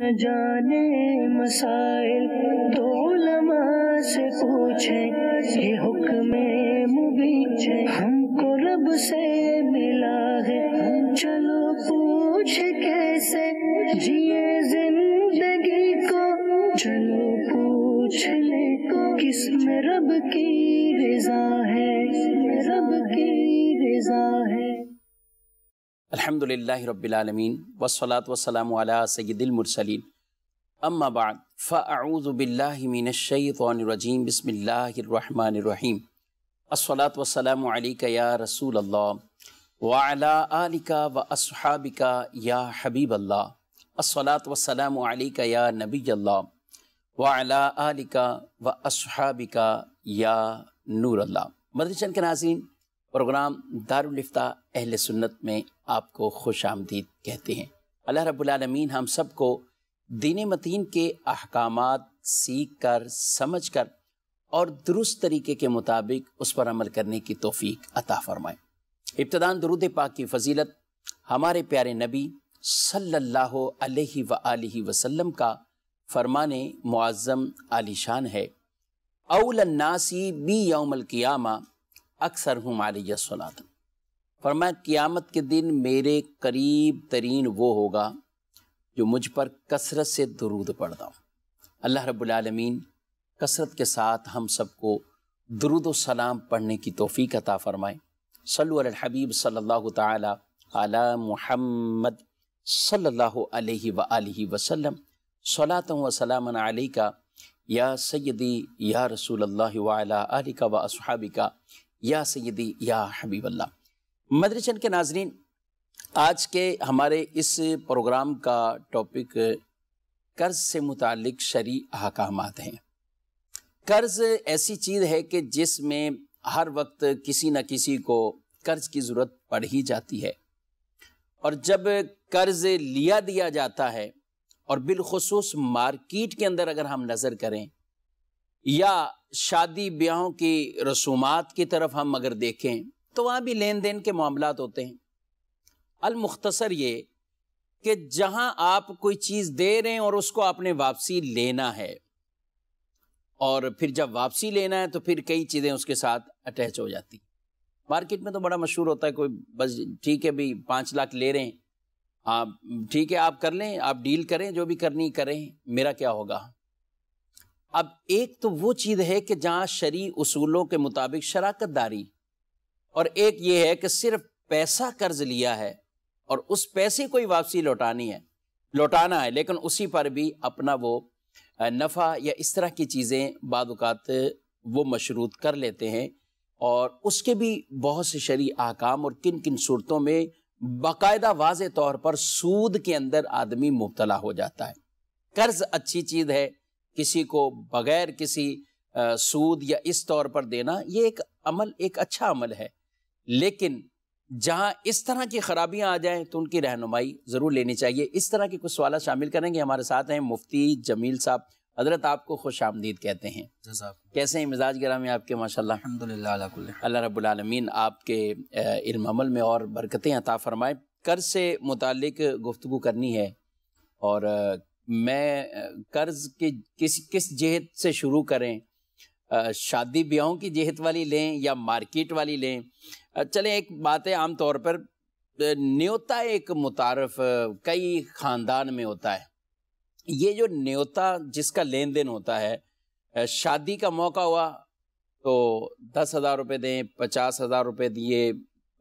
न जाने मसाइल तो लमा से पूछे ये हुक्म मुबीच हमको रब से मिला है चलो पूछ कैसे जिए जिंदगी को चलो पूछ ले किस में रब की रजा है रब की रजा है अल्हम्दुलिल्लाह रब्बिलालमीन वसलात वसलाम अला सैदिलमरसलिन अम्माबाद फ़ाऊज़बिल्लिमिनशैतरजीम बसमीम असलात वसलाम या रसूल अल्लाह वाला आलिका व असहाबिका या हबीब अल्लाह असलात वसलाम या नबी अल्लाह वाला आलिका व असहाबिका या नूर अल्लाह मदरचन के नाजीन प्रोग्राम दारुलफ्ता अहल सुन्नत में आपको खुश आमदीद कहते हैं अल्लाह रबालमीन हम सबको दीन मतीन के अहकाम सीख कर समझ कर और दुरुस्त तरीके के मुताबिक उस पर अमल करने की तोफ़ी अता फ़रमाएँ इब्तदान दरुद पाक की फजीलत हमारे प्यारे नबी सल्लल्लाहु अलैहि व आलिहि वसल्लम का फरमान मुआज़म आलिशान है अवलन्नासी बी यौमल क़ियामा अक्सर हूँ पर मैं क़ियामत के दिन मेरे करीब तरीन वो होगा जो मुझ पर कसरत से दरूद पढ़ता हूँ अल्लाह रबालमीन कसरत के साथ हम सबको दरुद सलाम पढ़ने की तोफ़ी अता फ़रमाए सल हबीब सल्ला तला महमद सल्ला वसल्लम सलात वसलाम का या सैदी या रसूल अल्लाह वाला का व असहाबी या सैदी या हबीब अल्लाह मदरचंद के नाजरीन आज के हमारे इस प्रोग्राम का टॉपिक कर्ज से मुतक शरी अहकाम हैं कर्ज ऐसी चीज़ है कि जिसमें हर वक्त किसी न किसी को कर्ज की ज़रूरत पड़ ही जाती है और जब कर्ज लिया दिया जाता है और बिलखसूस मार्किट के अंदर अगर हम नज़र करें या शादी ब्याहों की रसूमात की तरफ हम अगर देखें तो वहाँ भी लेन देन के मामला होते हैं अलमुख्तसर ये कि जहाँ आप कोई चीज़ दे रहे हैं और उसको आपने वापसी लेना है और फिर जब वापसी लेना है तो फिर कई चीज़ें उसके साथ अटैच हो जाती मार्केट में तो बड़ा मशहूर होता है कोई बस ठीक है भाई पाँच लाख ले रहे हैं आप ठीक है आप कर लें आप डील करें जो भी करनी करें मेरा क्या होगा अब एक तो वो चीज़ है कि जहाँ शरी उसूलों के मुताबिक शराकत दारी और एक ये है कि सिर्फ पैसा कर्ज लिया है और उस पैसे को ही वापसी लौटानी है लौटाना है लेकिन उसी पर भी अपना वो नफ़ा या इस तरह की चीज़ें बाद वो मशरूत कर लेते हैं और उसके भी बहुत से शरी आकाम और किन किन सूरतों में बाकायदा वाज तौर पर सूद के अंदर आदमी मुबतला हो जाता है कर्ज अच्छी चीज़ है किसी को बगैर किसी सूद या इस तौर पर देना ये एक अमल एक अच्छा अमल है लेकिन जहाँ इस तरह की खराबियाँ आ जाएँ तो उनकी रहनुमाई ज़रूर लेनी चाहिए इस तरह के कुछ सवाल शामिल करेंगे हमारे साथ हैं मुफ्ती जमील साहब हजरत आपको खुश आमदीद कहते हैं कैसे हैं मिजाज गिरा में आपके माशाल्लाह अल्लाह रबालमीन आपके इल्म अमल में और बरकतें अता फरमाए कर्ज से मुतल गुफ्तु करनी है और मैं कर्ज के किस किस जेहत से शुरू करें शादी ब्याहों की जेहत वाली लें या मार्केट वाली लें चलें एक बात है आम तौर पर न्योता एक मुतारफ कई ख़ानदान में होता है ये जो न्योता जिसका लेन देन होता है शादी का मौका हुआ तो दस हज़ार रुपये दें पचास हज़ार रुपये दिए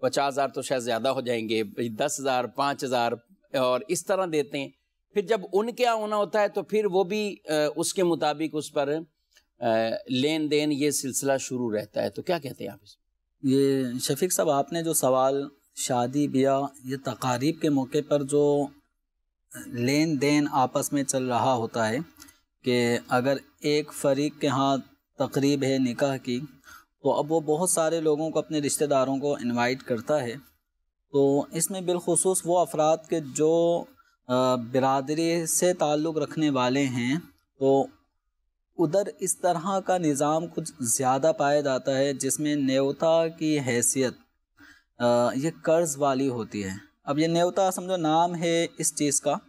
पचास हज़ार तो शायद ज़्यादा हो जाएंगे दस हज़ार पाँच हज़ार और इस तरह देते हैं फिर जब उनके यहाँ होना होता है तो फिर वो भी उसके मुताबिक उस पर लेन देन ये सिलसिला शुरू रहता है तो क्या कहते हैं आप इस ये शफीक साहब आपने जो सवाल शादी ब्याह ये तकारीब के मौके पर जो लेन देन आपस में चल रहा होता है कि अगर एक फरीक के यहाँ तकरीब है निकाह की तो अब वो बहुत सारे लोगों को अपने रिश्तेदारों को इनवाइट करता है तो इसमें बिलखसूस वो अफराद के जो बिरादरी से ताल्लुक़ रखने वाले हैं तो उधर इस तरह का निज़ाम कुछ ज़्यादा पाया जाता है जिसमें नेवता की हैसियत ये कर्ज वाली होती है अब ये नेवता समझो नाम है इस चीज़ का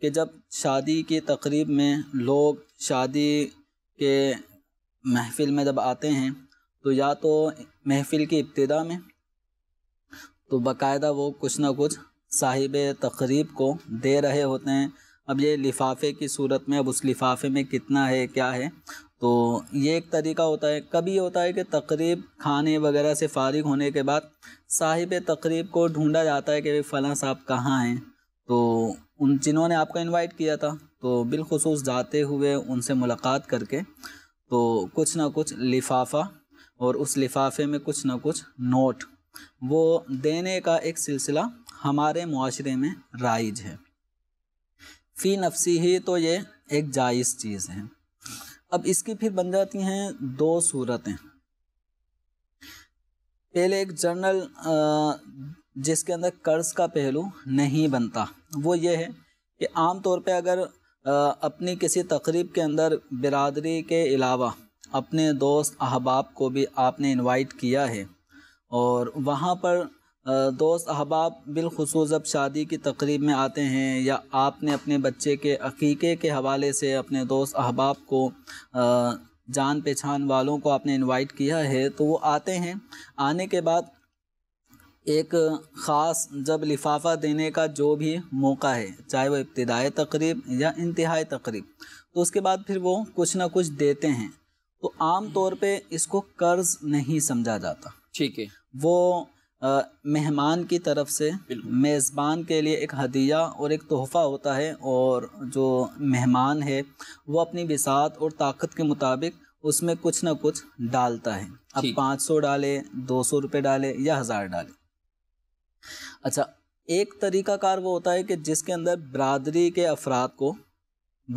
कि जब शादी की तकरीब में लोग शादी के महफिल में जब आते हैं तो या तो महफिल की इब्तदा में तो बाकायदा वो कुछ ना कुछ साहिब तकरीब को दे रहे होते हैं अब ये लिफाफे की सूरत में अब उस लिफाफे में कितना है क्या है तो ये एक तरीका होता है कभी होता है कि तकरीब खाने वगैरह से फारिग होने के बाद साहिब तकरीब को ढूंढा जाता है कि भाई फ़लाँ साहब कहाँ हैं तो उन जिन्होंने आपको इनवाइट किया था तो बिलखसूस जाते हुए उनसे मुलाकात करके तो कुछ ना कुछ लिफाफा और उस लिफाफे में कुछ ना कुछ नोट वो देने का एक सिलसिला हमारे माशरे में राइज है फ़ी नफसी ही तो ये एक जायज़ चीज़ है अब इसकी फिर बन जाती हैं दो सूरतें पहले एक जर्नल जिसके अंदर कर्ज का पहलू नहीं बनता वो ये है कि आम तौर पे अगर अपनी किसी तकरीब के अंदर बिरादरी के अलावा अपने दोस्त अहबाब को भी आपने इनवाइट किया है और वहाँ पर दोस्त अहबाब बिलखसूस जब शादी की तकरीब में आते हैं या आपने अपने बच्चे के अकीक़े के हवाले से अपने दोस्त अहबाब को जान पहचान वालों को आपने इनवाइट किया है तो वो आते हैं आने के बाद एक ख़ास जब लिफाफा देने का जो भी मौका है चाहे वो इब्तदाई तकरीब या इंतहाई तकरीब तो उसके बाद फिर वो कुछ ना कुछ देते हैं तो आम तौर पे इसको कर्ज नहीं समझा जाता ठीक है वो मेहमान की तरफ से मेज़बान के लिए एक हदिया और एक तोहफ़ा होता है और जो मेहमान है वो अपनी विसात और ताकत के मुताबिक उसमें कुछ ना कुछ डालता है अब पाँच सौ डाले दो सौ रुपये डाले या हज़ार डाले अच्छा एक तरीका कार वो होता है कि जिसके अंदर बरदरी के अफराद को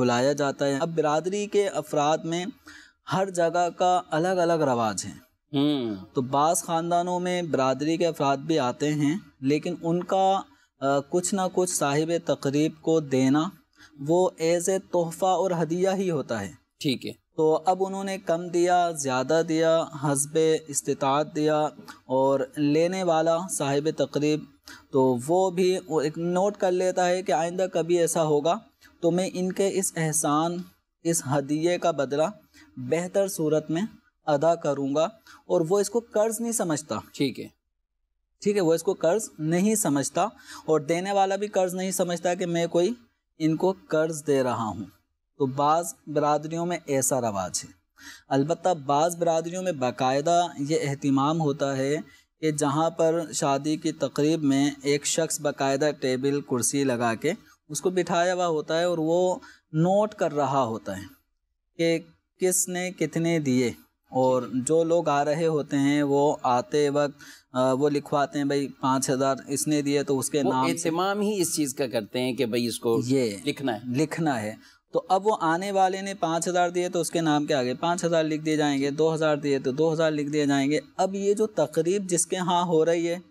बुलाया जाता है अब बरदरी के अफराद में हर जगह का अलग अलग रवाज है हम्म। तो बास ख़ानदानों में बरदरी के अफराद भी आते हैं लेकिन उनका आ, कुछ ना कुछ साहिब तकरीब को देना वो एज़ ए तोहफ़ा और हदिया ही होता है ठीक है तो अब उन्होंने कम दिया ज़्यादा दिया हसब इस्तात दिया और लेने वाला साहिब तकरीब तो वो भी एक नोट कर लेता है कि आइंदा कभी ऐसा होगा तो मैं इनके इस एहसान इस हदिये का बदला बेहतर सूरत में अदा करूँगा और वो इसको कर्ज नहीं समझता ठीक है ठीक है वो इसको कर्ज नहीं समझता और देने वाला भी कर्ज नहीं समझता कि मैं कोई इनको कर्ज दे रहा हूँ तो बाज़ बरदरीों में ऐसा रवाज है अलबत् बाज़ बरदरीों में बाकायदा ये अहतमाम होता है कि जहाँ पर शादी की तकरीब में एक शख्स बाकायदा टेबल कुर्सी लगा के उसको बिठाया हुआ होता है और वो नोट कर रहा होता है कि किसने कितने दिए और जो लोग आ रहे होते हैं वो आते वक्त वो लिखवाते हैं भाई पाँच हज़ार इसने दिए तो उसके नाम तमाम ही इस चीज़ का करते हैं कि भाई इसको ये लिखना है लिखना है तो अब वो आने वाले ने पाँच हज़ार दिए तो उसके नाम के आगे पाँच हज़ार लिख दिए जाएंगे दो हज़ार दिए तो दो हज़ार लिख दिए जाएंगे अब ये जो तकरीब जिसके यहाँ हो रही है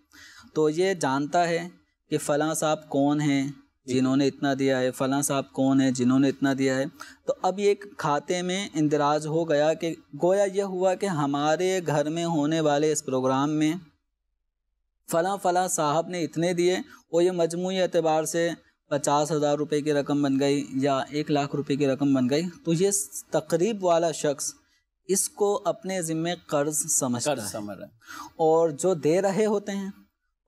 तो ये जानता है कि फ़लाँ साहब कौन हैं जिन्होंने इतना दिया है फ़लाँ साहब कौन है जिन्होंने इतना दिया है तो अब ये खाते में इंदराज हो गया कि गोया यह हुआ कि हमारे घर में होने वाले इस प्रोग्राम में फ़लाँ फ़लाँ साहब ने इतने दिए और ये मजमू एतबार से पचास हज़ार रुपये की रकम बन गई या एक लाख रुपये की रकम बन गई तो ये तकरीब वाला शख्स इसको अपने ज़िम्मे कर्ज समझ कर्ज समझ रहे और जो दे रहे होते हैं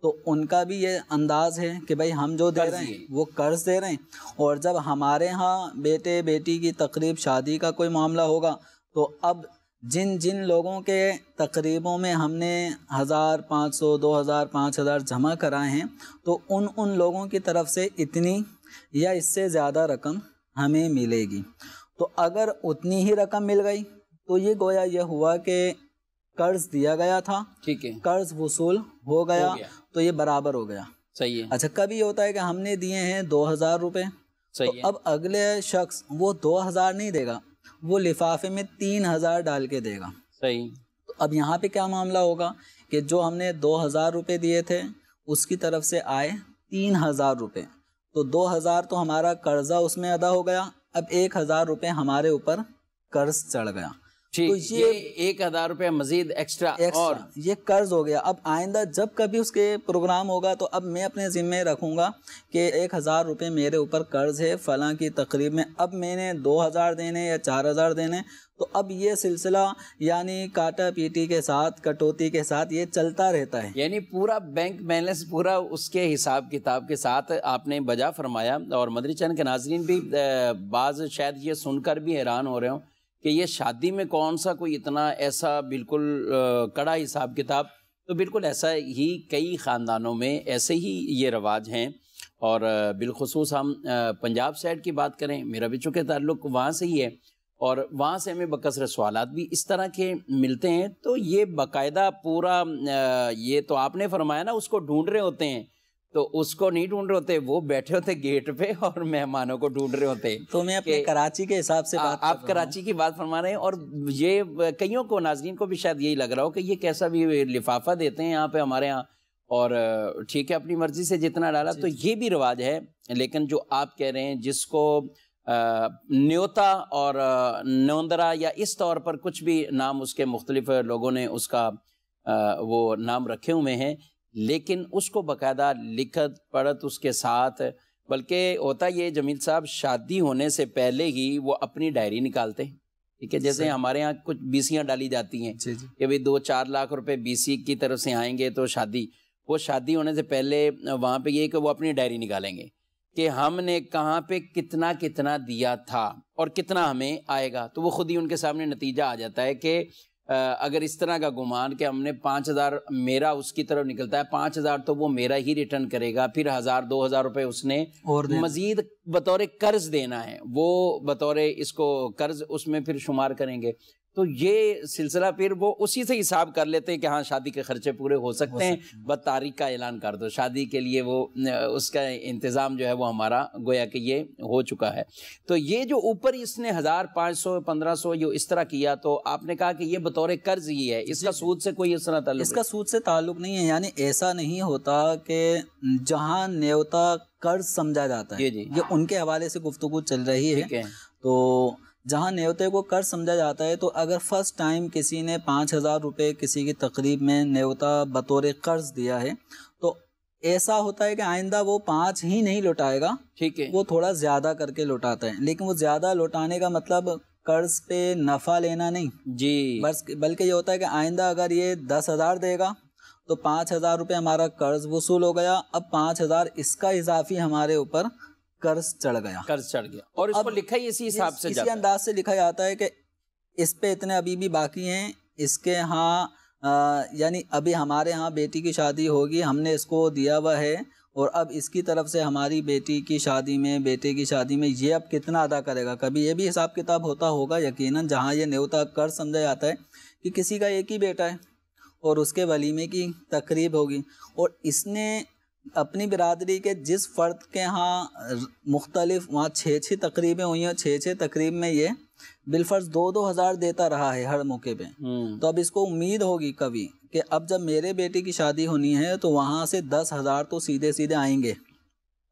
तो उनका भी ये अंदाज है कि भाई हम जो दे रहे हैं वो कर्ज दे रहे हैं और जब हमारे यहाँ बेटे बेटी की तकरीब शादी का कोई मामला होगा तो अब जिन जिन लोगों के तकरीबों में हमने हज़ार पाँच सौ दो हज़ार पाँच हज़ार जमा कराए हैं तो उन उन लोगों की तरफ से इतनी या इससे ज़्यादा रकम हमें मिलेगी तो अगर उतनी ही रकम मिल गई तो ये गोया यह हुआ कि कर्ज दिया गया था ठीक है कर्ज वसूल हो गया, हो गया तो ये बराबर हो गया सही है अच्छा कभी होता है कि हमने दिए हैं दो हजार रुपए सही तो है अब अगले शख्स वो दो हजार नहीं देगा वो लिफाफे में तीन हजार डाल के देगा सही तो अब यहाँ पे क्या मामला होगा कि जो हमने दो हजार रुपये दिए थे उसकी तरफ से आए तीन हजार रुपये तो दो हजार तो हमारा कर्जा उसमें अदा हो गया अब एक हजार रुपये हमारे ऊपर कर्ज चढ़ गया तो ये, एक हजार रुपया मजीद एक्स्ट्रा, एक्स्ट्रा और ये कर्ज हो गया अब आइंदा जब कभी उसके प्रोग्राम होगा तो अब मैं अपने ज़िम्मे रखूंगा कि एक हज़ार रुपये मेरे ऊपर कर्ज है फ़ला की तकरीब में अब मैंने दो हज़ार देने या चार हज़ार देने तो अब ये सिलसिला यानी काटा पीटी के साथ कटौती के साथ ये चलता रहता है यानी पूरा बैंक बैलेंस पूरा उसके हिसाब किताब के साथ आपने बजा फरमाया और मदरी चंद के नाजरीन भी बाज़ शायद ये सुनकर भी हैरान हो रहे हो कि ये शादी में कौन सा कोई इतना ऐसा बिल्कुल कड़ा हिसाब किताब तो बिल्कुल ऐसा ही कई ख़ानदानों में ऐसे ही ये रवाज हैं और बिलखसूस हम पंजाब साइड की बात करें मेरा भी चूँकि ताल्लुक वहाँ से ही है और वहाँ से हमें बकसर सवाल भी इस तरह के मिलते हैं तो ये बाकायदा पूरा ये तो आपने फरमाया ना उसको ढूंढ रहे होते हैं तो उसको नहीं ढूंढ रहे होते वो बैठे होते गेट पे और मेहमानों को ढूंढ रहे होते तो मैं अपने कराची के हिसाब से बात आप कराची की बात फरमा रहे हैं और ये कईयों को नाजरीन को भी शायद यही लग रहा हो कि ये कैसा भी लिफाफा देते हैं यहाँ पे हमारे यहाँ और ठीक है अपनी मर्जी से जितना डाला तो ये भी रिवाज है लेकिन जो आप कह रहे हैं जिसको न्योता और नौंदरा या इस तौर पर कुछ भी नाम उसके मुख्तलिफ लोगों ने उसका वो नाम रखे हुए हैं लेकिन उसको बकायदा लिखत पढ़त उसके साथ बल्कि होता ये जमील साहब शादी होने से पहले ही वो अपनी डायरी निकालते हैं ठीक है जैसे हमारे यहाँ कुछ बीसियाँ डाली जाती हैं कि भाई दो चार लाख रुपए बीसी की तरफ से आएंगे तो शादी वो शादी होने से पहले वहाँ पे ये कि वो अपनी डायरी निकालेंगे कि हमने कहाँ पे कितना कितना दिया था और कितना हमें आएगा तो वो खुद ही उनके सामने नतीजा आ जाता है कि अगर इस तरह का गुमान कि हमने पाँच हज़ार मेरा उसकी तरफ निकलता है पाँच हज़ार तो वो मेरा ही रिटर्न करेगा फिर हज़ार दो हज़ार रुपये उसने और मज़ीद बतौर कर्ज देना है वो बतौर इसको कर्ज उसमें फिर शुमार करेंगे तो ये सिलसिला फिर वो उसी से हिसाब कर लेते हैं कि हाँ शादी के खर्चे पूरे हो सकते हैं बस तारीख का ऐलान कर दो शादी के लिए वो उसका इंतज़ाम जो है वो हमारा गोया कि ये हो चुका है तो ये जो ऊपर इसने हज़ार पाँच सौ पंद्रह सौ जो इस तरह किया तो आपने कहा कि ये बतौर कर्ज ही है इसका सूद से कोई इस तरह ताल्लुक इसका सूद से ताल्लुक नहीं है यानी ऐसा नहीं होता कि जहाँ न्योता कर्ज समझा जाता है ये जी ये उनके हवाले से गुफ्तु चल रही है तो जहाँ न्योते को कर्ज समझा जाता है तो अगर फर्स्ट टाइम किसी ने पाँच हज़ार रुपये किसी की तकरीब में न्योता बतौर कर्ज दिया है तो ऐसा होता है कि आइंदा वो पाँच ही नहीं लौटाएगा ठीक है वो थोड़ा ज़्यादा करके लौटाता है लेकिन वो ज़्यादा लौटाने का मतलब कर्ज पे नफा लेना नहीं जी बस बल्कि ये होता है कि आइंदा अगर ये दस हज़ार देगा तो पाँच हज़ार रुपये हमारा कर्ज वसूल हो गया अब पाँच हज़ार इसका इजाफी हमारे ऊपर कर्ज चढ़ गया कर्ज चढ़ गया और इसको लिखा ही इसी हिसाब से इसी अंदाज से लिखा जाता है कि इस पे इतने अभी भी बाकी हैं इसके यहाँ यानी अभी हमारे यहाँ बेटी की शादी होगी हमने इसको दिया हुआ है और अब इसकी तरफ से हमारी बेटी की शादी में बेटे की शादी में ये अब कितना अदा करेगा कभी ये भी हिसाब किताब होता होगा यकीनन जहाँ ये न्योता कर समझा जाता है कि किसी का एक ही बेटा है और उसके वलीमे की तकरीब होगी और इसने अपनी बिरादरी के जिस फ़र्द के यहाँ मुख्तलिफ वहाँ छः छः तकरीबें हुई हैं छः छः तकरीब में ये बिलफर्ज दो दो हज़ार देता रहा है हर मौके पे हम्म। तो अब इसको उम्मीद होगी कभी कि अब जब मेरे बेटे की शादी होनी है तो वहाँ से दस हज़ार तो सीधे सीधे आएंगे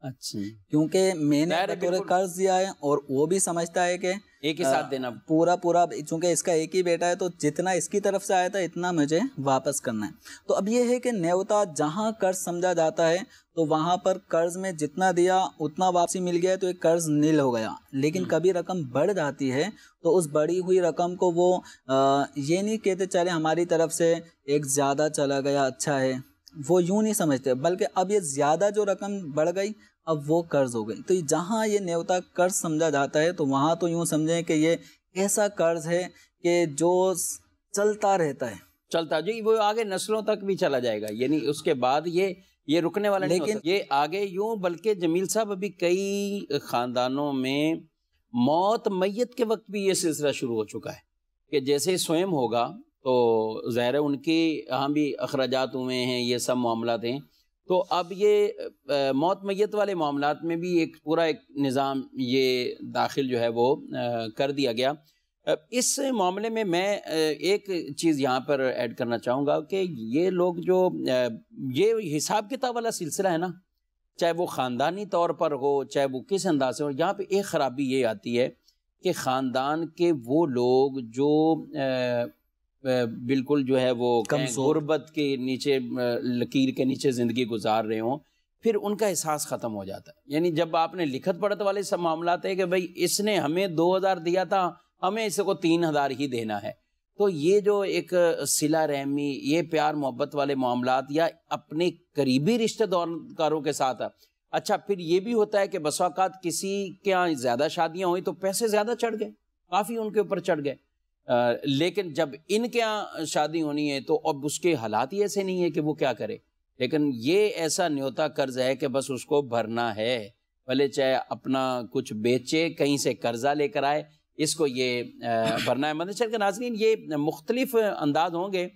अच्छा क्योंकि मैंने कर्ज दिया है और वो भी समझता है कि एक ही साथ देना पूरा पूरा चूंकि इसका एक ही बेटा है तो जितना इसकी तरफ से आया था इतना मुझे वापस करना है तो अब ये है कि न्यौता जहां कर्ज समझा जाता है तो वहां पर कर्ज में जितना दिया उतना वापसी मिल गया तो एक कर्ज नील हो गया लेकिन हम्म। कभी रकम बढ़ जाती है तो उस बढ़ी हुई रकम को वो आ, ये नहीं कहते चले हमारी तरफ से एक ज़्यादा चला गया अच्छा है वो यूं नहीं समझते बल्कि अब ये ज़्यादा जो रकम बढ़ गई अब वो कर्ज हो गई तो जहाँ ये न्योता कर्ज समझा जाता है तो वहाँ तो यूँ समझें कि ये ऐसा कर्ज है कि जो चलता रहता है चलता जी वो आगे नस्लों तक भी चला जाएगा यानी उसके बाद ये ये रुकने वाला लेकिन नहीं ये आगे यूँ बल्कि जमील साहब अभी कई खानदानों में मौत मैत के वक्त भी ये सिलसिला शुरू हो चुका है कि जैसे स्वयं होगा तो ज़ाहिर उनके यहाँ भी अखराज हुए हैं ये सब मामला हैं तो अब ये मौत मैत वाले मामला में भी एक पूरा एक निज़ाम ये दाखिल जो है वो कर दिया गया इस मामले में मैं एक चीज़ यहाँ पर ऐड करना चाहूँगा कि ये लोग जो ये हिसाब किताब वाला सिलसिला है ना चाहे वो ख़ानदानी तौर पर हो चाहे वो किस अंदाज से हो यहाँ पे एक ख़राबी ये आती है कि ख़ानदान के वो लोग जो बिल्कुल जो है वो कमजोरबत के नीचे लकीर के नीचे ज़िंदगी गुजार रहे हों फिर उनका एहसास ख़त्म हो जाता है यानी जब आपने लिखत पढ़त वाले सब मामला थे कि भाई इसने हमें दो हज़ार दिया था हमें इसको तीन हज़ार ही देना है तो ये जो एक सिला रहमी ये प्यार मोहब्बत वाले मामला या अपने करीबी रिश्तेदारों के साथ अच्छा फिर ये भी होता है कि बसाकात किसी के यहाँ ज़्यादा शादियाँ हुई तो पैसे ज़्यादा चढ़ गए काफ़ी उनके ऊपर चढ़ गए आ, लेकिन जब इनके यहाँ शादी होनी है तो अब उसके हालात ही ऐसे नहीं है कि वो क्या करे लेकिन ये ऐसा न्योता कर्ज है कि बस उसको भरना है भले चाहे अपना कुछ बेचे कहीं से कर्जा लेकर आए इसको ये भरना है मतलब के नाजरीन ये मुख्तलिफ अंदाज होंगे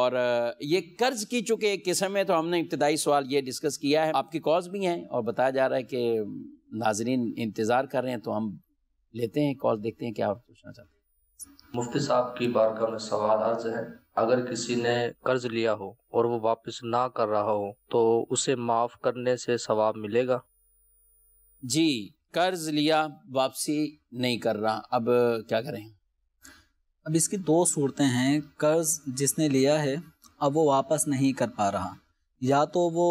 और ये कर्ज की चुके एक किस्म है तो हमने इब्तदाई सवाल ये डिस्कस किया है आपकी कॉज भी हैं और बताया जा रहा है कि नाजरीन इंतज़ार कर रहे हैं तो हम लेते हैं कॉल देखते हैं क्या पूछना चाहते हैं मुफ्ती साहब की बारगाह में सवाल अर्ज है अगर किसी ने कर्ज लिया हो और वो वापस ना कर रहा हो तो उसे माफ करने से सवाब मिलेगा जी कर्ज लिया वापसी नहीं कर रहा अब क्या करें अब इसकी दो सूरतें हैं कर्ज जिसने लिया है अब वो वापस नहीं कर पा रहा या तो वो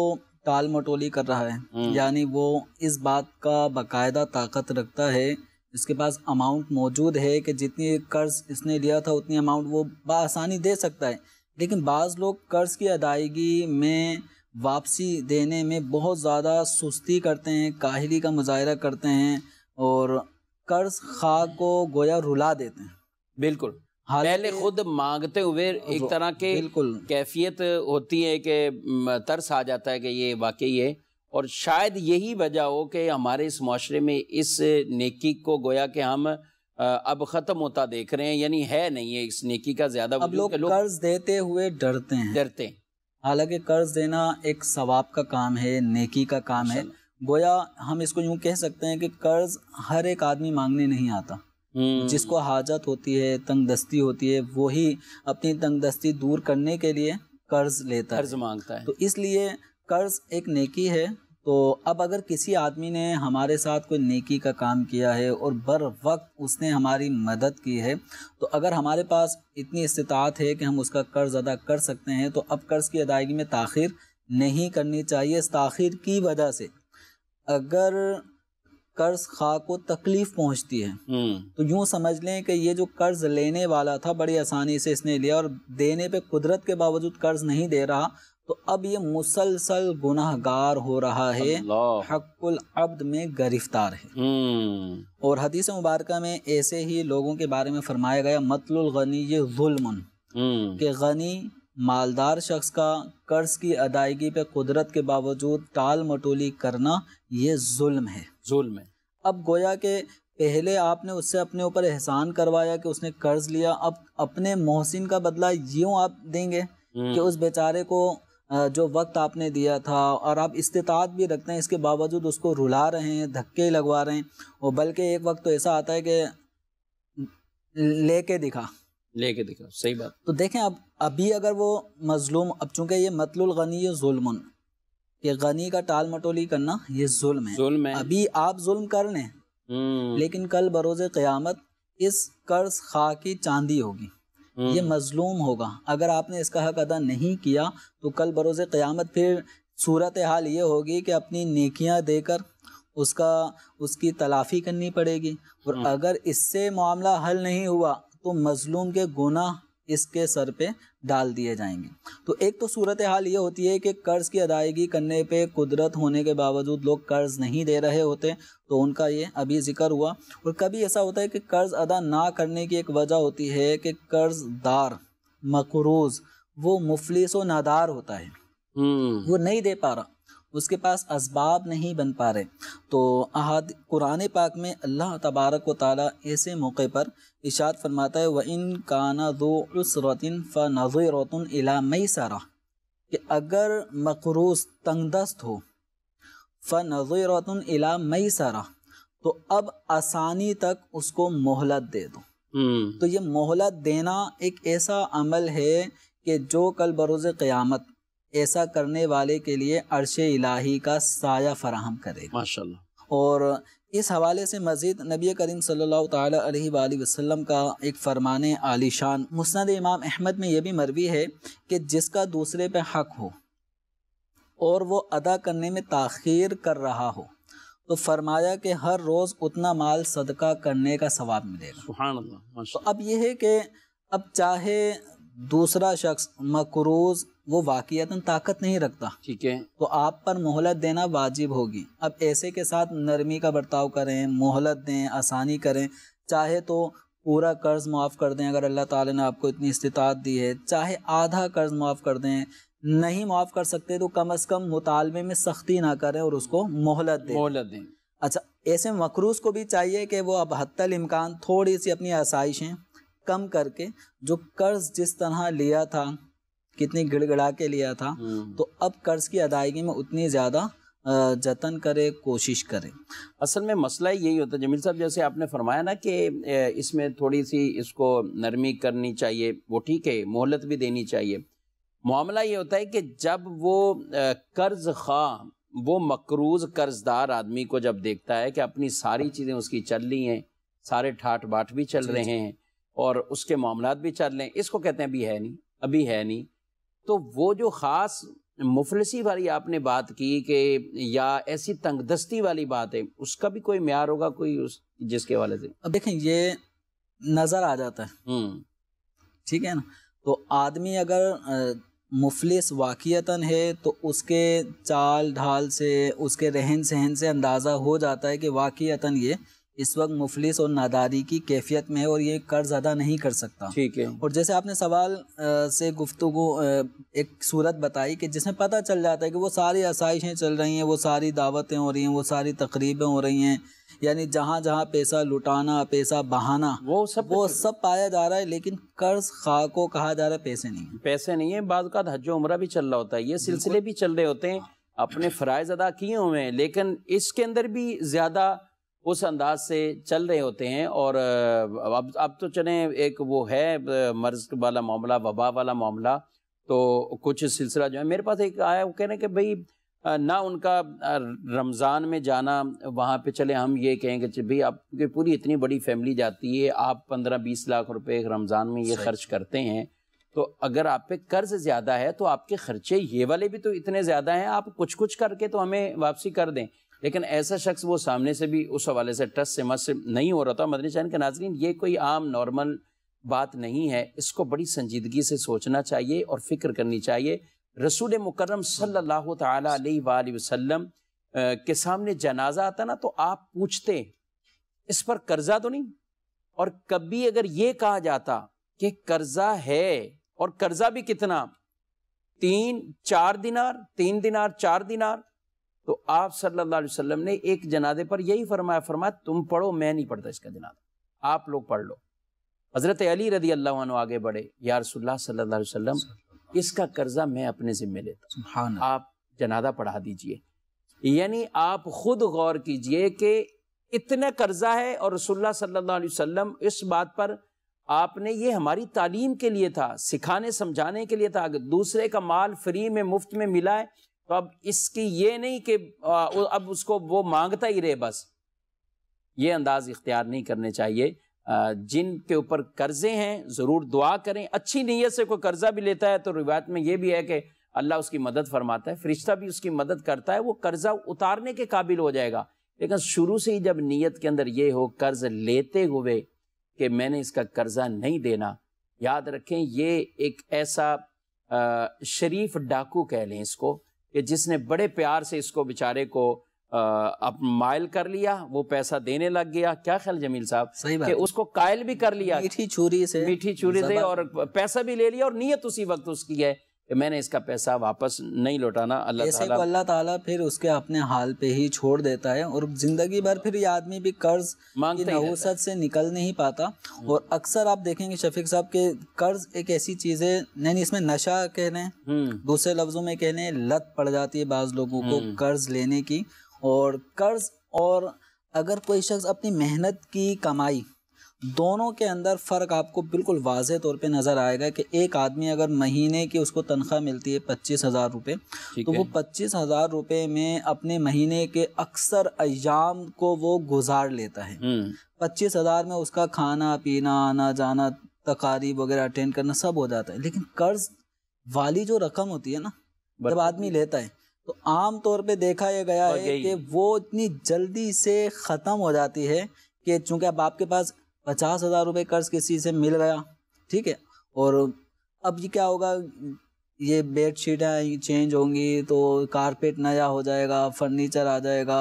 टाल मटोली कर रहा है हम्म। यानी वो इस बात का बाकायदा ताकत रखता है इसके पास अमाउंट मौजूद है कि जितनी कर्ज इसने लिया था उतनी अमाउंट वो बसानी दे सकता है लेकिन बाज़ लोग कर्ज़ की अदायगी में वापसी देने में बहुत ज़्यादा सुस्ती करते हैं काहली का मुजाहरा करते हैं और कर्ज खा को गोया रुला देते हैं बिल्कुल पहले खुद मांगते हुए एक तरह के बिल्कुल कैफियत होती है कि तरस आ जाता है कि ये वाकई ये और शायद यही वजह हो कि हमारे इस माशरे में इस नेकी को गोया कि हम अब ख़त्म होता देख रहे हैं यानी है नहीं है इस नेकी का ज़्यादा अब लोग लो... कर्ज देते हुए डरते हैं डरते हैं हालांकि कर्ज देना एक सवाब का काम है नेकी का काम है गोया हम इसको यूं कह सकते हैं कि कर्ज हर एक आदमी मांगने नहीं आता हम्म। जिसको हाजत होती है तंग दस्ती होती है वो ही अपनी दस्ती दूर करने के लिए कर्ज लेता कर्ज मांगता है तो इसलिए कर्ज एक नेकी है तो अब अगर किसी आदमी ने हमारे साथ कोई नेकी का काम किया है और बर वक्त उसने हमारी मदद की है तो अगर हमारे पास इतनी इस्तात है कि हम उसका कर्ज़ अदा कर सकते हैं तो अब कर्ज़ की अदायगी में तखिर नहीं करनी चाहिए इस ताखिर की वजह से अगर कर्ज खा को तकलीफ पहुंचती है हम्म। तो यूं समझ लें कि ये जो कर्ज लेने वाला था बड़ी आसानी से इसने लिया और देने पे कुदरत के बावजूद कर्ज नहीं दे रहा तो अब ये मुसलसल गुनाहगार हो रहा है हक्कुल अब्द में गिरफ्तार है हम्म। और हदीस मुबारक में ऐसे ही लोगों के बारे में फरमाया गया मतलुल गनी ये जुल्मन हम्म। के गनी मालदार शख्स का कर्ज की अदायगी पे कुदरत के बावजूद टाल मटोली करना ये जुल्म है जुल्म है अब गोया के पहले आपने उससे अपने ऊपर एहसान करवाया कि उसने कर्ज लिया अब अपने मोहसिन का बदला यूं आप देंगे हम्म। कि उस बेचारे को जो वक्त आपने दिया था और आप इस्तात भी रखते हैं इसके बावजूद उसको रुला रहे हैं धक्के लगवा रहे हैं और बल्कि एक वक्त तो ऐसा आता है कि लेके दिखा लेके दिखा सही बात तो देखें अब अभी अगर वो मजलूम अब चूंकि ये मतलुल गनी जुल्मन ये गनी का टाल मटोली करना ये जुल्म है जुल्म है अभी आप जुल्म कर लें हम्म। लेकिन कल बरोज क़यामत इस कर्ज खा की चांदी होगी ये हम्म। मजलूम होगा अगर आपने इसका हक अदा नहीं किया तो कल बरोज़ क़्यामत फिर सूरत हाल ये होगी कि अपनी नेकियां देकर उसका उसकी तलाफ़ी करनी पड़ेगी और हम्म। अगर इससे मामला हल नहीं हुआ तो मज़लूम के गुनाह इसके सर पे डाल दिए जाएंगे तो एक तो सूरत हाल ये होती है कि कर्ज की अदायगी करने पे कुदरत होने के बावजूद लोग कर्ज नहीं दे रहे होते तो उनका ये अभी जिक्र हुआ और कभी ऐसा होता है कि कर्ज अदा ना करने की एक वजह होती है कि कर्जदार मकरूज वो मुफलिस व नादार होता है हम्म। वो नहीं दे पा रहा उसके पास इसबाब नहीं बन पा रहे तो अहद कुरान पाक में अल्लाह तबारक व ताली ऐसे मौके पर इशाद फरमाता है व इन काना दो उसरतिन फ़ नज़रतन इला मई सारा कि अगर मकरूस तंगदस्त हो फ़ नज़रतन इला मई सारा तो अब आसानी तक उसको मोहलत दे दो हम्म। तो ये मोहलत देना एक ऐसा अमल है कि जो कल बरोज़ क़यामत ऐसा करने वाले के लिए अरश इलाही का साया फराहम करेगा माशाल्लाह और इस हवाले से मजीद नबी करीम सल्लल्लाहु अलैहि वसल्लम का एक फरमान आलीशान मुस्ंद इमाम अहमद में यह भी मरवी है कि जिसका दूसरे पे हक हो और वो अदा करने में ताखीर कर रहा हो तो फरमाया कि हर रोज़ उतना माल सदका करने का सवाब मिलेगा तो अब यह है कि अब चाहे दूसरा शख्स मकरूज वो वाकियता ताकत नहीं रखता ठीक है तो आप पर मोहलत देना वाजिब होगी अब ऐसे के साथ नरमी का बर्ताव करें मोहलत दें आसानी करें चाहे तो पूरा कर्ज माफ़ कर दें अगर अल्लाह ताला ने आपको इतनी इस्तात दी है चाहे आधा कर्ज माफ़ कर दें नहीं माफ़ कर सकते तो कम अज़ कम मुतालबे में सख्ती ना करें और उसको मोहलत दें मोहलत दें अच्छा ऐसे मकरूज को भी चाहिए कि वो अब हतल इम्कान थोड़ी सी अपनी आसाइशें कम करके जो कर्ज जिस तरह लिया था कितनी गिड़गिड़ा के लिया था हम्म। तो अब कर्ज की अदायगी में उतनी ज़्यादा जतन करे कोशिश करे असल में मसला यही होता है जमील साहब जैसे आपने फरमाया ना कि इसमें थोड़ी सी इसको नरमी करनी चाहिए वो ठीक है मोहलत भी देनी चाहिए मामला ये होता है कि जब वो कर्ज खा वो मकरूज कर्जदार आदमी को जब देखता है कि अपनी सारी चीज़ें उसकी चल रही हैं सारे ठाट बाट भी चल रहे हैं और उसके मामला भी चल लें इसको कहते हैं अभी है नहीं अभी है नहीं तो वो जो ख़ास मुफलसी वाली आपने बात की कि या ऐसी तंगदस्ती वाली बात है उसका भी कोई मैार होगा कोई उस जिसके वाले से अब देखें ये नज़र आ जाता है हम्म। ठीक है ना तो आदमी अगर मुफलिस वाक़ता है तो उसके चाल ढाल से उसके रहन सहन से अंदाज़ा हो जाता है कि वाक़ता ये इस वक्त मुफलिस और नादारी की कैफियत में है और ये कर्ज अदा नहीं कर सकता ठीक है और जैसे आपने सवाल से गुफ्तु एक सूरत बताई कि जिसमें पता चल जाता है कि वो सारी आसाइशें चल रही हैं वो सारी दावतें हो रही हैं वो सारी तकरीबें हो रही हैं यानी जहाँ जहाँ पैसा लुटाना पैसा बहाना वो सब वो सब पाया जा रहा है लेकिन कर्ज खा को कहा जा रहा है पैसे नहीं पैसे नहीं है बाद का हज उम्र भी चल रहा होता है ये सिलसिले भी चल रहे होते हैं हाँ। अपने फ्राइज अदा किए हुए हैं लेकिन इसके अंदर भी ज़्यादा उस अंदाज से चल रहे होते हैं और अब अब तो चले एक वो है मर्ज वाला मामला वबा वाला मामला तो कुछ सिलसिला जो है मेरे पास एक आया वो कह रहे हैं कि भाई ना उनका रमज़ान में जाना वहाँ पे चले हम ये कहेंगे कि भाई आपकी पूरी इतनी बड़ी फैमिली जाती है आप पंद्रह बीस लाख रुपए रमज़ान में ये खर्च करते हैं तो अगर आप पे कर्ज ज़्यादा है तो आपके खर्चे ये वाले भी तो इतने ज़्यादा हैं आप कुछ कुछ करके तो हमें वापसी कर दें लेकिन ऐसा शख्स वो सामने से भी उस हवाले से ट्रस्ट से मत नहीं हो रहा था मदनी चैन के नाजरीन ये कोई आम नॉर्मल बात नहीं है इसको बड़ी संजीदगी से सोचना चाहिए और फिक्र करनी चाहिए रसूल मुकर्रम सल्लल्लाहु अलैहि वसल्लम के सामने जनाजा आता ना तो आप पूछते इस पर कर्जा तो नहीं और कभी अगर ये कहा जाता कि कर्जा है और कर्जा भी कितना तीन चार दिनार तीन दिनार चार दिनार तो आप सल्लल्लाहु अलैहि वसल्लम ने एक जनादे पर यही फरमाया फरमाया तुम पढ़ो मैं नहीं पढ़ता इसका जनादा आप लोग पढ़ लो हज़रत अली रदी अल्लाह आगे बढ़े यार इसका कर्जा मैं अपने ज़िम्मे लेता आप जनादा पढ़ा दीजिए यानी आप खुद गौर कीजिए कि इतना कर्जा है और रसुल्ला सल्लल्लाहु अलैहि वसल्लम इस बात पर आपने ये हमारी तालीम के लिए था सिखाने समझाने के लिए था अगर दूसरे का माल फ्री में मुफ्त में मिला है तो अब इसकी ये नहीं कि अब उसको वो मांगता ही रहे बस ये अंदाज इख्तियार नहीं करने चाहिए जिन के ऊपर कर्जे हैं ज़रूर दुआ करें अच्छी नीयत से कोई कर्जा भी लेता है तो रिवायत में ये भी है कि अल्लाह उसकी मदद फरमाता है फरिश्ता भी उसकी मदद करता है वो कर्जा उतारने के काबिल हो जाएगा लेकिन शुरू से ही जब नीयत के अंदर ये हो कर्ज लेते हुए कि मैंने इसका कर्जा नहीं देना याद रखें ये एक ऐसा शरीफ डाकू कह लें इसको कि जिसने बड़े प्यार से इसको बेचारे को अब मायल कर लिया वो पैसा देने लग गया क्या ख्याल जमील साहब सही बात उसको कायल भी कर लिया मीठी छुरी से मीठी छुरी से और पैसा भी ले लिया और नीयत उसी वक्त उसकी है कि मैंने इसका पैसा वापस नहीं लौटाना अल्लाह अल्लाह ताला फिर उसके अपने हाल पे ही छोड़ देता है और ज़िंदगी भर फिर ये आदमी भी कर्ज नहूसत से निकल नहीं पाता हम्म। और अक्सर आप देखेंगे शफीक साहब के कर्ज एक ऐसी चीज़ है नहीं इसमें नशा कह लें हम्म। दूसरे लफ्ज़ों में कह लें लत पड़ जाती है बाज़ लोगों को हम्म। कर्ज लेने की और कर्ज और अगर कोई शख्स अपनी मेहनत की कमाई दोनों के अंदर फ़र्क आपको बिल्कुल वाज तौर पे नज़र आएगा कि एक आदमी अगर महीने की उसको तनख्वाह मिलती है पच्चीस हज़ार रुपये तो वो पच्चीस हज़ार रुपये में अपने महीने के अक्सर अयाम को वो गुजार लेता है हम्म। पच्चीस हज़ार में उसका खाना पीना आना जाना तकारीब वगैरह अटेंड करना सब हो जाता है लेकिन कर्ज वाली जो रकम होती है ना जब आदमी लेता है तो आम तौर पे देखा यह गया हाँ, है कि वो इतनी जल्दी से ख़त्म हो जाती है कि चूंकि अब आपके पास पचास हज़ार रुपये कर्ज किसी से मिल गया ठीक है और अब ये क्या होगा ये बेड शीटें चेंज होंगी तो कारपेट नया हो जाएगा फर्नीचर आ जाएगा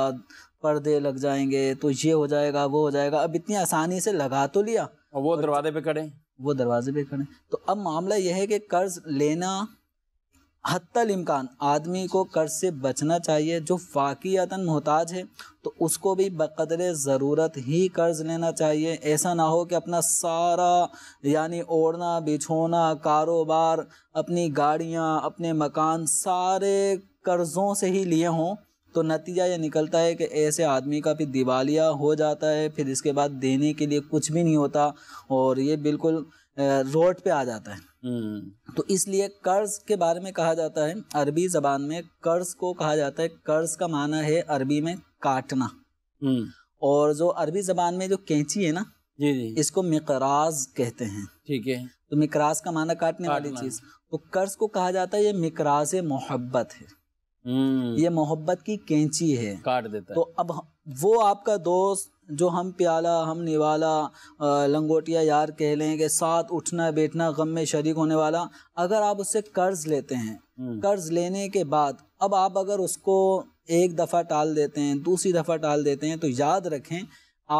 पर्दे लग जाएंगे तो ये हो जाएगा वो हो जाएगा अब इतनी आसानी से लगा तो लिया और वो दरवाजे पे खड़े वो दरवाजे पे खड़े तो अब मामला यह है कि कर्ज लेना हत्तल इम्कान आदमी को कर्ज से बचना चाहिए जो फ़ाकियातन मोहताज है तो उसको भी बकदर ज़रूरत ही कर्ज़ लेना चाहिए ऐसा ना हो कि अपना सारा यानी ओढ़ना बिछोना कारोबार अपनी गाड़ियाँ अपने मकान सारे कर्ज़ों से ही लिए हों तो नतीजा ये निकलता है कि ऐसे आदमी का भी दिवालिया हो जाता है फिर इसके बाद देने के लिए कुछ भी नहीं होता और ये बिल्कुल रोड पे आ जाता है हम्म। तो इसलिए कर्ज के बारे में कहा जाता है अरबी जबान में कर्ज को कहा जाता है कर्ज का माना है अरबी में काटना हम्म। और जो अरबी जबान में जो कैंची है ना जी जी इसको मिकराज कहते हैं ठीक है तो मिकराज का माना काटने वाली चीज तो कर्ज को कहा जाता है ये मिकराज मोहब्बत है हम्म। ये मोहब्बत की कैंची है काट देता है तो अब वो आपका दोस्त जो हम प्याला हम निवाला लंगोटिया यार कह लें कि साथ उठना बैठना गम में शरीक होने वाला अगर आप उससे कर्ज लेते हैं हम्म। कर्ज लेने के बाद अब आप अगर उसको एक दफ़ा टाल देते हैं दूसरी दफ़ा टाल देते हैं तो याद रखें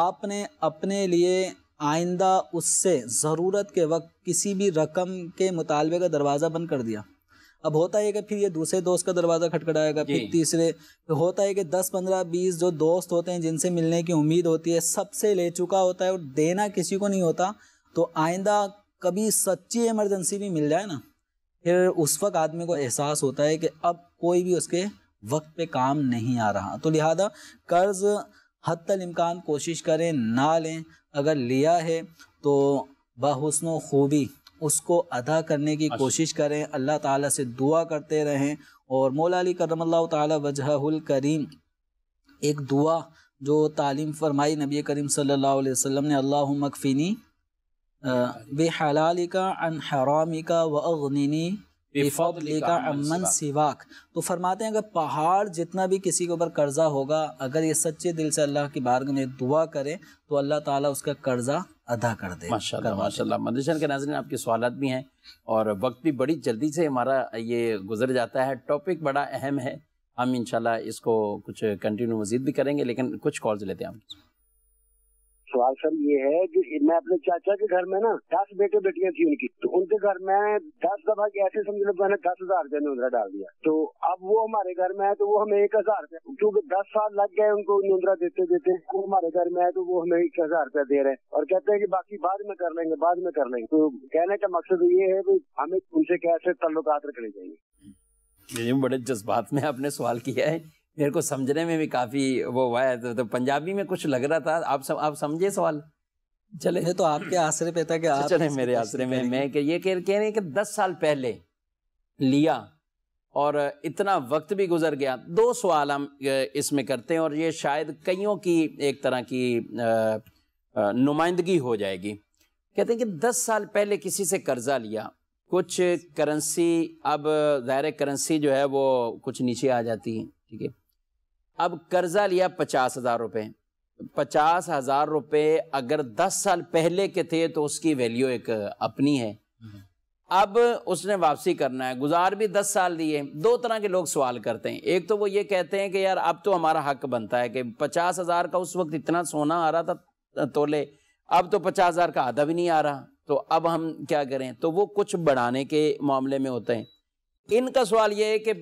आपने अपने लिए आइंदा उससे ज़रूरत के वक्त किसी भी रकम के मुतालबे का दरवाज़ा बंद कर दिया अब होता है कि फिर ये दूसरे दोस्त का दरवाज़ा खटखटाएगा फिर तीसरे तो होता है कि दस पंद्रह बीस जो दोस्त होते हैं जिनसे मिलने की उम्मीद होती है सबसे ले चुका होता है और देना किसी को नहीं होता तो आइंदा कभी सच्ची इमरजेंसी भी मिल जाए ना फिर उस वक्त आदमी को एहसास होता है कि अब कोई भी उसके वक्त पे काम नहीं आ रहा तो लिहाजा कर्ज़ हद तल इम्कान कोशिश करें ना लें अगर लिया है तो बहसन खूबी उसको अदा करने की अच्छा। कोशिश करें अल्लाह ताला से दुआ करते रहें और मौला अली करम तजहुल करीम एक दुआ जो तालीम फरमाई नबी करीम सल्लल्लाहु अलैहि वसल्लम ने अल्लाह मकफिनी बेहलालिका अन हरामिका व अमन सिवाक तो फरमाते हैं अगर पहाड़ जितना भी किसी के ऊपर कर्जा होगा अगर ये सच्चे दिल से अल्लाह की बारगाह में दुआ करे तो अल्लाह ताला उसका कर्जा अदा कर दे माशाल्लाह माशाल्लाह के नाजरन आपके सवाल भी हैं और वक्त भी बड़ी जल्दी से हमारा ये गुजर जाता है टॉपिक बड़ा अहम है हम इनशाला इसको कुछ कंटिन्यू मजीद भी करेंगे लेकिन कुछ कॉल्स लेते हैं आप सवाल सर ये है कि मैं अपने चाचा के घर में ना दस बेटे बेटियां थी उनकी तो उनके घर में दस दफा ऐसे समझ लो मैंने दस हजार रुपया नुंदरा डाल दिया तो अब वो हमारे घर में है तो वो हमें एक हजार रुपया क्योंकि दस साल लग गए उनको नुंदरा देते देते वो हमारे घर में है तो वो हमें एक हजार रुपया दे रहे हैं और कहते हैं की बाकी बाद में कर लेंगे बाद में कर लेंगे तो कहने का मकसद ये है की हमें उनसे कैसे तल्लुकात रखने चाहिए बड़े जज्बात में आपने सवाल किया है मेरे को समझने में भी काफ़ी वो हुआ है तो, तो पंजाबी में कुछ लग रहा था आप सम, आप समझे सवाल चले तो आपके आश्रय पे था कि आप अच्छा, चले मेरे आश्रय में मैं कि ये कह कह रहे हैं कि दस साल पहले लिया और इतना वक्त भी गुजर गया दो सवाल हम इसमें करते हैं और ये शायद कईयों की एक तरह की नुमाइंदगी हो जाएगी कहते हैं कि दस साल पहले किसी से कर्जा लिया कुछ करेंसी अब ज़ाहिर करेंसी जो है वो कुछ नीचे आ जाती है ठीक है अब कर्जा लिया पचास हजार रुपये पचास हजार रुपये अगर दस साल पहले के थे तो उसकी वैल्यू एक अपनी है अब उसने वापसी करना है गुजार भी दस साल दिए दो तरह के लोग सवाल करते हैं एक तो वो ये कहते हैं कि यार अब तो हमारा हक बनता है कि पचास हजार का उस वक्त इतना सोना आ रहा था तोले अब तो पचास हजार का आधा भी नहीं आ रहा तो अब हम क्या करें तो वो कुछ बढ़ाने के मामले में होते हैं इनका सवाल ये है कि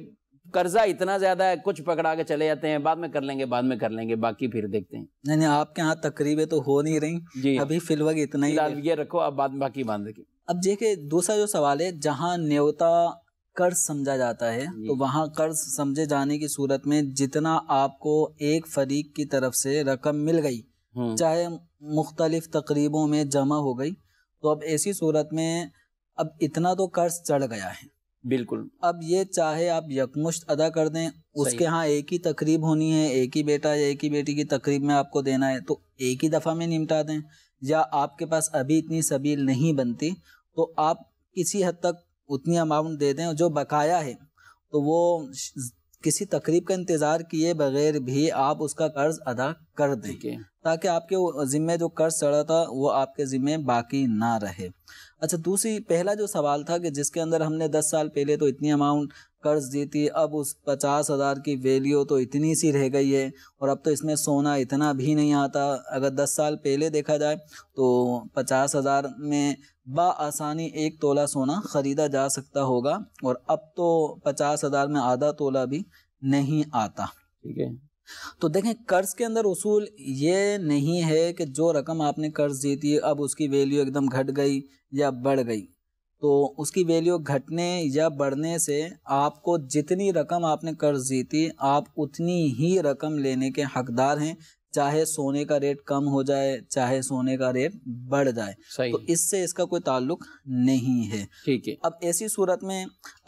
कर्जा इतना ज्यादा है कुछ पकड़ा के चले जाते हैं बाद में कर लेंगे बाद में कर लेंगे बाकी फिर देखते हैं नहीं नहीं आपके यहाँ तकरीबें तो हो नहीं रही जी अभी फिलहाल इतना ही ये रखो आप बाद में बाकी बांध के अब देखे दूसरा जो सवाल है जहाँ न्योता कर्ज समझा जाता है तो वहाँ कर्ज समझे जाने की सूरत में जितना आपको एक फरीक की तरफ से रकम मिल गई हम्म। चाहे मुख्तलिफ तकरीबों में जमा हो गई तो अब ऐसी सूरत में अब इतना तो कर्ज चढ़ गया है बिल्कुल अब ये चाहे आप यकमुश्त अदा कर दें उसके यहाँ एक ही तकरीब होनी है एक ही बेटा या एक ही बेटी की तकरीब में आपको देना है तो एक ही दफ़ा में निपटा दें या आपके पास अभी इतनी सबील नहीं बनती तो आप किसी हद तक उतनी अमाउंट दे दें जो बकाया है तो वो किसी तकरीब का इंतज़ार किए बगैर भी आप उसका कर्ज अदा कर दें ताकि आपके ज़िम्मे जो कर्ज चढ़ा था वो आपके ज़िम्मे बाकी ना रहे अच्छा दूसरी पहला जो सवाल था कि जिसके अंदर हमने दस साल पहले तो इतनी अमाउंट कर्ज दी थी अब उस पचास हज़ार की वैल्यू तो इतनी सी रह गई है और अब तो इसमें सोना इतना भी नहीं आता अगर दस साल पहले देखा जाए तो पचास हज़ार में आसानी एक तोला सोना ख़रीदा जा सकता होगा और अब तो पचास हज़ार में आधा तोला भी नहीं आता ठीक है तो देखें कर्ज के अंदर उसूल ये नहीं है कि जो रकम आपने कर्ज दी थी अब उसकी वैल्यू एकदम घट गई या बढ़ गई तो उसकी वैल्यू घटने या बढ़ने से आपको जितनी रकम आपने कर्ज दी थी आप उतनी ही रकम लेने के हकदार हैं चाहे सोने का रेट कम हो जाए चाहे सोने का रेट बढ़ जाए तो इससे इसका कोई ताल्लुक नहीं है ठीक है अब ऐसी सूरत में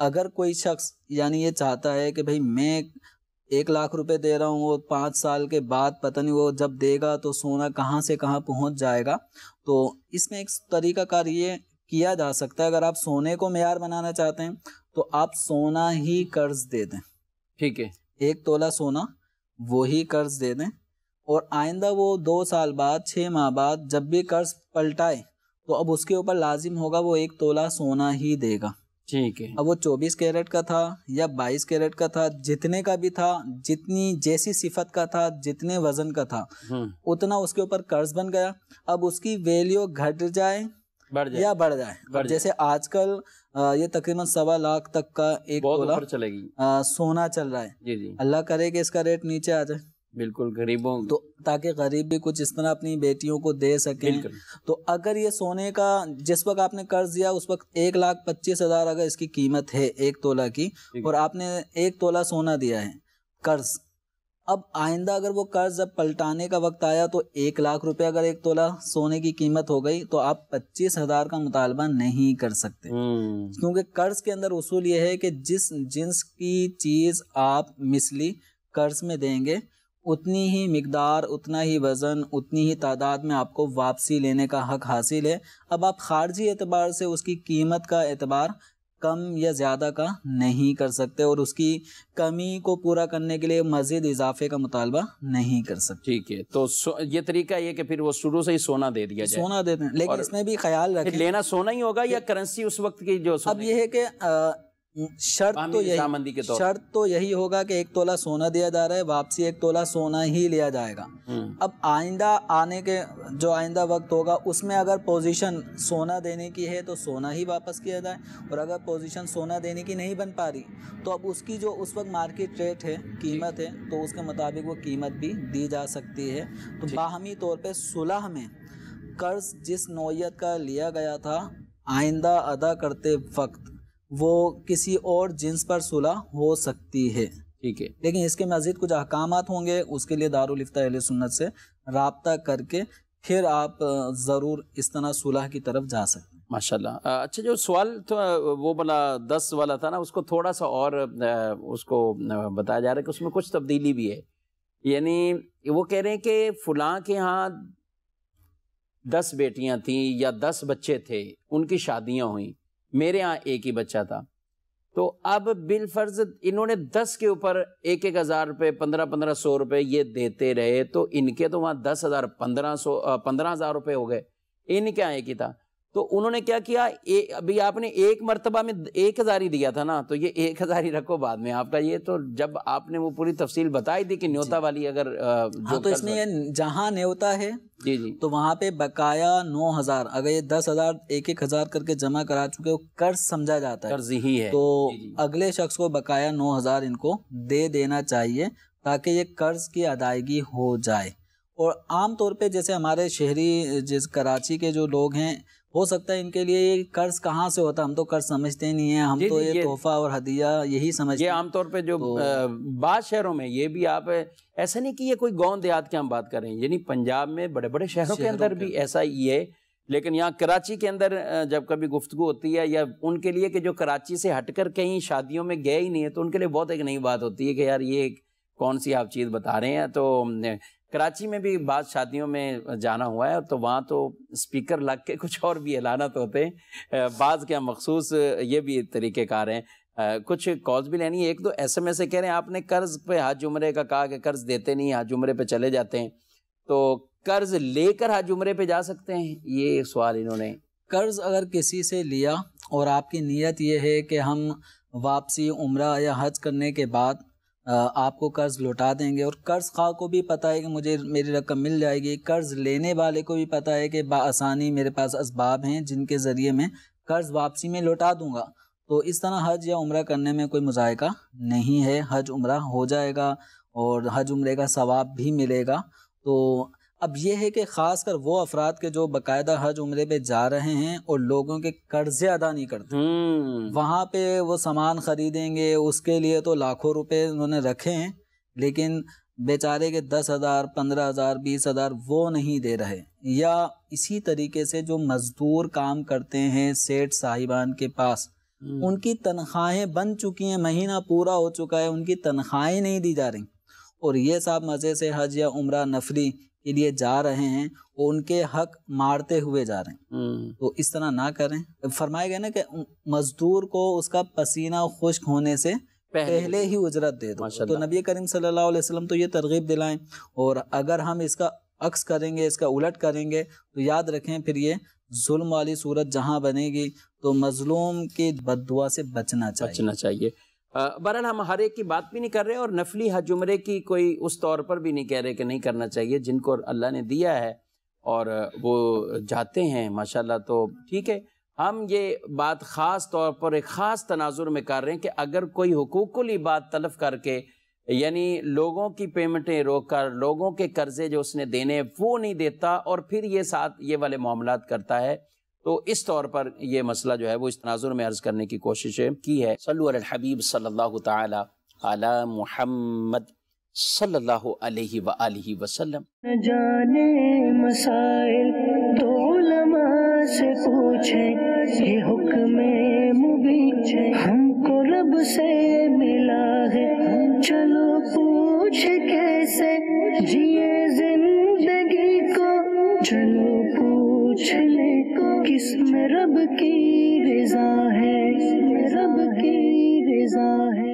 अगर कोई शख्स यानी ये चाहता है कि भाई मैं एक लाख रुपए दे रहा हूँ वो पाँच साल के बाद पता नहीं वो जब देगा तो सोना कहाँ से कहाँ पहुँच जाएगा तो इसमें एक तरीका कार ये किया जा सकता है अगर आप सोने को मैार बनाना चाहते हैं तो आप सोना ही कर्ज दे दें ठीक है एक तोला सोना वो ही कर्ज दे दें और आइंदा वो दो साल बाद छः माह बाद जब भी कर्ज पलटाए तो अब उसके ऊपर लाजिम होगा वो एक तोला सोना ही देगा ठीक है अब वो 24 कैरेट का था या 22 कैरेट का था जितने का भी था जितनी जैसी सिफत का था जितने वजन का था हम्म। उतना उसके ऊपर कर्ज बन गया अब उसकी वैल्यू घट जाए बढ़ जाए या बढ़ जाए बढ़ जैसे आजकल ये तकरीबन सवा लाख तक का एक तोला चलेगी आ, सोना चल रहा है अल्लाह करे कि इसका रेट नीचे आ जाए बिल्कुल गरीबों तो ताकि गरीब भी कुछ इस तरह अपनी बेटियों को दे सकें तो अगर ये सोने का जिस वक्त आपने कर्ज दिया उस वक्त एक लाख पच्चीस हजार अगर इसकी कीमत है एक तोला की और आपने एक तोला सोना दिया है कर्ज अब आइंदा अगर वो कर्ज जब पलटाने का वक्त आया तो एक लाख रुपए अगर एक तोला सोने की कीमत हो गई तो आप पच्चीस हजार का मुतालबा नहीं कर सकते हम्म। क्योंकि कर्ज के अंदर उसूल ये है कि जिस जिन्स की चीज आप मिसली कर्ज में देंगे उतनी ही मकदार उतना ही वज़न उतनी ही तादाद में आपको वापसी लेने का हक हासिल है अब आप खारजी एतबार से उसकी कीमत का एतबार कम या ज़्यादा का नहीं कर सकते और उसकी कमी को पूरा करने के लिए मज़ीद इजाफे का मुतालबा नहीं कर सकते ठीक है तो ये तरीका ये कि फिर वो शुरू से ही सोना दे दिया जाए सोना देते हैं लेकिन इसमें भी ख्याल रखें लेना सोना ही होगा या करेंसी उस वक्त की जो अब यह है कि शर्त तो यही के शर्त तो यही होगा कि एक तोला सोना दिया जा रहा है वापसी एक तोला सोना ही लिया जाएगा हम्म। अब आइंदा आने के जो आइंदा वक्त होगा उसमें अगर पोजीशन सोना देने की है तो सोना ही वापस किया जाए और अगर पोजीशन सोना देने की नहीं बन पा रही तो अब उसकी जो उस वक्त मार्केट रेट है कीमत है तो उसके मुताबिक वो कीमत भी दी जा सकती है तो बाहमी तौर पर सुलह में कर्ज जिस नोयत का लिया गया था आइंदा अदा करते वक्त वो किसी और जिन्स पर सुलह हो सकती है ठीक है लेकिन इसके मजीद कुछ अहकाम होंगे उसके लिए दारुलफ्ता अहल सुन्नत से रबता करके फिर आप ज़रूर इस तरह सुलह की तरफ जा सकते हैं माशाल्लाह अच्छा जो सवाल तो वो बना दस वाला था ना उसको थोड़ा सा और उसको बताया जा रहा है कि उसमें कुछ तब्दीली भी है यानी वो कह रहे हैं कि फलां के यहाँ दस बेटियाँ थीं या दस बच्चे थे उनकी शादियाँ हुई मेरे यहाँ एक ही बच्चा था तो अब बिलफर्ज इन्होंने दस के ऊपर एक एक हज़ार रुपये पंद्रह पंद्रह सौ रुपये ये देते रहे तो इनके तो वहाँ दस हज़ार पंद्रह सौ पंद्रह हज़ार रुपये हो गए इनके यहाँ एक ही था तो उन्होंने क्या किया ए, अभी आपने एक मरतबा में एक हज़ार ही दिया था ना तो ये एक हज़ार ही रखो बाद में आपका ये तो जब आपने वो पूरी तफसील बताई थी कि न्योता वाली अगर जो हाँ, तो इसमें ये जहाँ न्योता है जी जी तो वहाँ पे बकाया नौ हज़ार अगर ये दस हज़ार एक एक हज़ार करके जमा करा चुके कर्ज समझा जाता है कर्ज ही है तो जी जी। अगले शख्स को बकाया नौ हज़ार इनको दे देना चाहिए ताकि ये कर्ज की अदायगी हो जाए और आम तौर पे जैसे हमारे शहरी जिस कराची के जो लोग हैं हो सकता है इनके लिए ये कर्ज कहाँ से होता हम तो कर्ज समझते नहीं है हम तो ये तोहफा और हदिया यही समझते ये आमतौर पे जो तो, बाद शहरों में ये भी आप ऐसा नहीं कि ये कोई गांव देहात की हम बात हैं यानी पंजाब में बड़े बड़े शहरों के अंदर भी ऐसा ही है लेकिन यहाँ कराची के अंदर जब कभी गुफ्तु होती है या उनके लिए कि जो कराची से हटकर कहीं शादियों में गए ही नहीं है तो उनके लिए बहुत एक नई बात होती है कि यार ये कौन सी आप चीज़ बता रहे हैं तो कराची में भी बाद शादियों में जाना हुआ है तो वहाँ तो स्पीकर लग के कुछ और भी एलानत तो होते हैं बाद क्या मखसूस ये भी तरीक़ेकार हैं कुछ कॉल्स भी लेनी है एक तो एस एम एस कह रहे हैं आपने कर्ज पे हाथ जुमरे का कहा कि कर्ज देते नहीं हाथ जुमरे पे चले जाते हैं तो कर्ज लेकर हाथ जुमरे पे जा सकते हैं ये सवाल इन्होंने कर्ज अगर किसी से लिया और आपकी नीयत ये है कि हम वापसी उम्र या हज करने के बाद आपको कर्ज लौटा देंगे और कर्ज खा को भी पता है कि मुझे मेरी रकम मिल जाएगी कर्ज लेने वाले को भी पता है कि बसानी मेरे पास इसबाब हैं जिनके ज़रिए मैं कर्ज वापसी में लौटा दूंगा तो इस तरह हज या उम्र करने में कोई मुजायका नहीं है हज उम्र हो जाएगा और हज उम्र का सवाब भी मिलेगा तो अब यह है कि खासकर वो अफराद के जो बाकायदा हज उमरे पे जा रहे हैं और लोगों के कर्जे अदा नहीं करते हम्म। वहाँ पे वो सामान खरीदेंगे उसके लिए तो लाखों रुपए उन्होंने रखे हैं लेकिन बेचारे के दस हज़ार पंद्रह हज़ार बीस हज़ार वो नहीं दे रहे या इसी तरीके से जो मज़दूर काम करते हैं सेठ साहिबान के पास हम्म। उनकी तनख्वाहें बन चुकी हैं महीना पूरा हो चुका है उनकी तनख्वाहें नहीं दी जा रही और ये साहब मज़े से हज या उम्र नफरी के लिए जा रहे हैं वो उनके हक मारते हुए जा रहे हैं हम्म। तो इस तरह ना करें फरमाया गया ना कि मजदूर को उसका पसीना खुश्क होने से पहले, पहले ही उजरत दे दो तो नबी करीम सल्लल्लाहु अलैहि वसल्लम तो ये तरगीब दिलाएं और अगर हम इसका अक्स करेंगे इसका उलट करेंगे तो याद रखें फिर ये जुल्म वाली सूरत जहाँ बनेगी तो मजलूम की बदुआ से बचना चाहिए बचना चाहिए बहरहाल हम हर एक की बात भी नहीं कर रहे और नफली हज उम्रे की कोई उस तौर पर भी नहीं कह रहे कि नहीं करना चाहिए जिनको अल्लाह ने दिया है और वो जाते हैं माशाल्लाह तो ठीक है हम ये बात ख़ास तौर पर एक ख़ास तनाजुर में कर रहे हैं कि अगर कोई हकूकुल बात तलफ करके यानी लोगों की पेमेंटें रोक कर लोगों के कर्जे जो उसने देने वो नहीं देता और फिर ये साथ ये वाले मामला करता है तो इस तौर पर यह मसला जो है वो इस तनाजुर में अर्ज़ करने की कोशिश की है सल हबीब सल्लल्लाहु अलैहि व आलिहि वसल्लम जाने मसाइल तो से पूछे ये हुक्म हमको रब से मिला है चलो पूछ कैसे जिए जिंदगी को चलो चले किस में रब की रजा है रब की रजा है